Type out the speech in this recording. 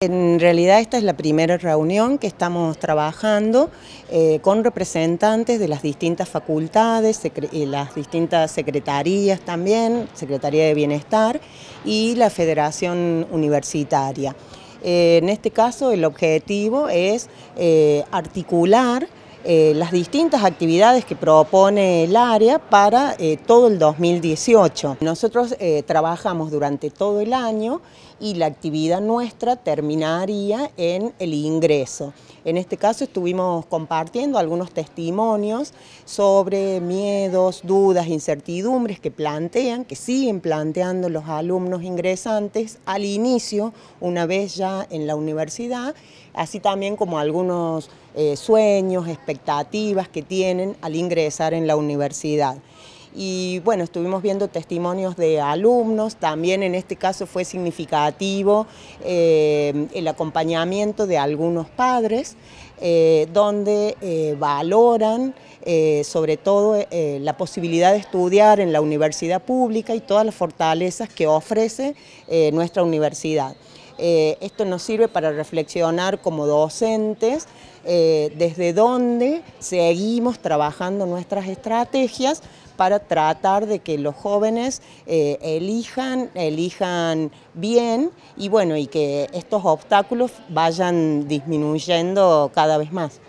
En realidad esta es la primera reunión que estamos trabajando eh, con representantes de las distintas facultades, las distintas secretarías también, Secretaría de Bienestar y la Federación Universitaria. Eh, en este caso el objetivo es eh, articular eh, las distintas actividades que propone el área para eh, todo el 2018. Nosotros eh, trabajamos durante todo el año y la actividad nuestra terminaría en el ingreso. En este caso estuvimos compartiendo algunos testimonios sobre miedos, dudas, incertidumbres que plantean, que siguen planteando los alumnos ingresantes al inicio, una vez ya en la universidad, así también como algunos sueños, expectativas, que tienen al ingresar en la universidad. Y bueno, estuvimos viendo testimonios de alumnos, también en este caso fue significativo eh, el acompañamiento de algunos padres, eh, donde eh, valoran sobre todo la posibilidad de estudiar en la universidad pública y todas las fortalezas que ofrece nuestra universidad. Eh, esto nos sirve para reflexionar como docentes eh, desde dónde seguimos trabajando nuestras estrategias para tratar de que los jóvenes eh, elijan, elijan bien y bueno, y que estos obstáculos vayan disminuyendo cada vez más.